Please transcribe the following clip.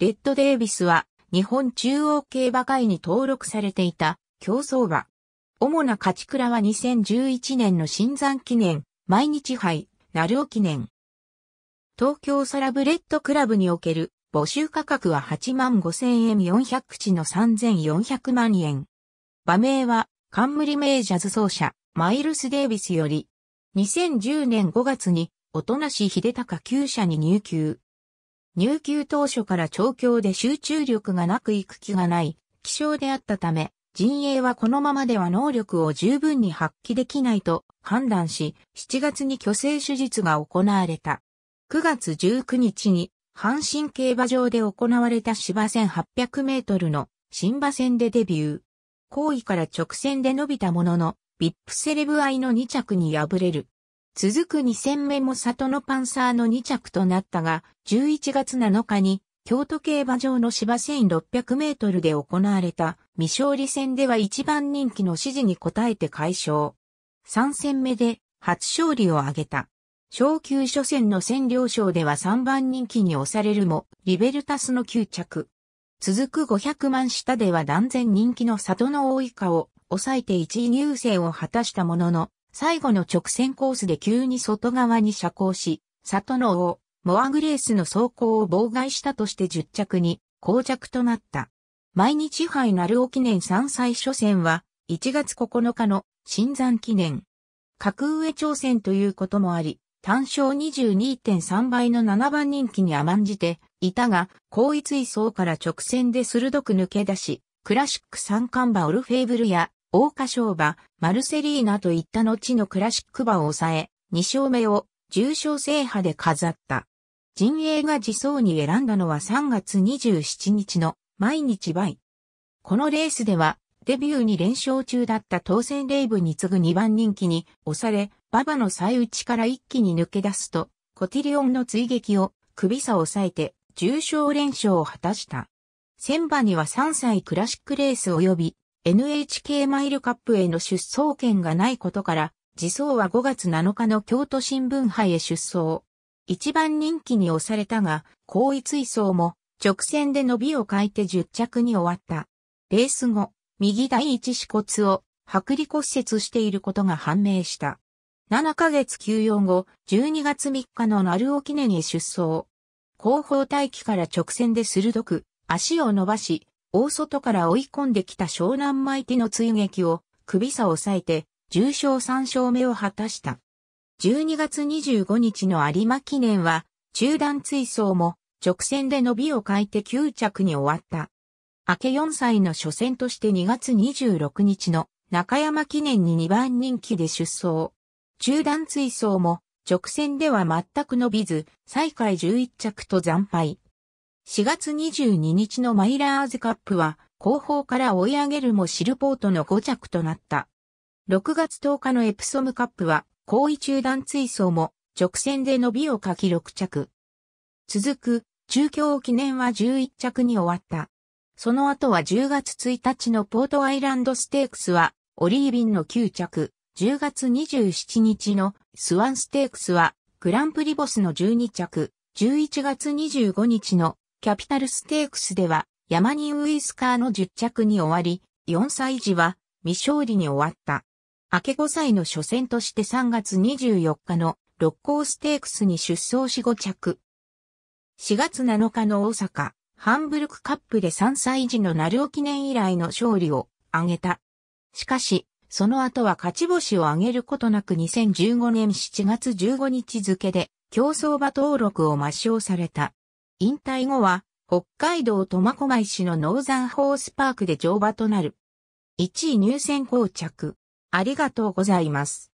レッド・デイビスは日本中央競馬会に登録されていた競走馬。主な勝ち倉は2011年の新山記念、毎日杯、鳴尾記念。東京サラブレッドクラブにおける募集価格は8万5千円400口の3400万円。馬名は冠名ジャズ奏者、マイルス・デイビスより、2010年5月に、おとなし秀高厩舎に入級。入球当初から調教で集中力がなく行く気がない、気象であったため、陣営はこのままでは能力を十分に発揮できないと判断し、7月に虚勢手術が行われた。9月19日に、阪神競馬場で行われた芝1800メートルの新馬戦でデビュー。後位から直線で伸びたものの、ビップセレブ愛の2着に敗れる。続く2戦目も里のパンサーの2着となったが、11月7日に京都競馬場の芝1600メートルで行われた未勝利戦では一番人気の指示に応えて解消。3戦目で初勝利を挙げた。昇級初戦の占領賞では3番人気に押されるも、リベルタスの9着。続く500万下では断然人気の里の大以下を抑えて1位入選を果たしたものの、最後の直線コースで急に外側に車光し、里の王、モアグレースの走行を妨害したとして10着に、膠着となった。毎日杯なるお記念3歳初戦は、1月9日の新山記念。格上挑戦ということもあり、単勝22.3倍の7番人気に甘んじていたが、高位層から直線で鋭く抜け出し、クラシック三冠馬オルフェーブルや大花賞馬、マルセリーナといった後のクラシック馬を抑え、2勝目を重賞制覇で飾った。陣営が自走に選んだのは3月27日の毎日倍。このレースではデビューに連勝中だった当選レイブに次ぐ2番人気に押され、馬場の最内から一気に抜け出すと、コティリオンの追撃を首差を抑えて重賞連勝を果たした。千馬には3歳クラシックレース及び NHK マイルカップへの出走権がないことから、自走は5月7日の京都新聞杯へ出走。一番人気に押されたが、後位追走も直線で伸びを変えて10着に終わった。レース後、右第一四骨を剥離骨折していることが判明した。7ヶ月休養後、12月3日の鳴尾記念へ出走。後方待機から直線で鋭く、足を伸ばし、大外から追い込んできた湘南マイティの追撃を首差を抑えて重賞3勝目を果たした。12月25日の有馬記念は中断追走も直線で伸びを変えて9着に終わった。明け4歳の初戦として2月26日の中山記念に2番人気で出走。中段追走も直線では全く伸びず、最下位11着と惨敗。4月22日のマイラーズカップは、後方から追い上げるもシルポートの5着となった。6月10日のエプソムカップは、後位中断追走も、直線で伸びを書き6着。続く、中京記念は11着に終わった。その後は10月1日のポートアイランドステークスは、オリービンの9着、10月27日のスワンステークスは、グランプリボスの12着、11月25日のキャピタルステークスでは、ヤマニンウイスカーの10着に終わり、4歳児は未勝利に終わった。明け5歳の初戦として3月24日の六甲ステークスに出走し5着。4月7日の大阪、ハンブルクカップで3歳児の鳴尾記念以来の勝利を挙げた。しかし、その後は勝ち星を挙げることなく2015年7月15日付で競争馬登録を抹消された。引退後は、北海道苫小牧市のノーザンホースパークで乗馬となる。1位入選膠着。ありがとうございます。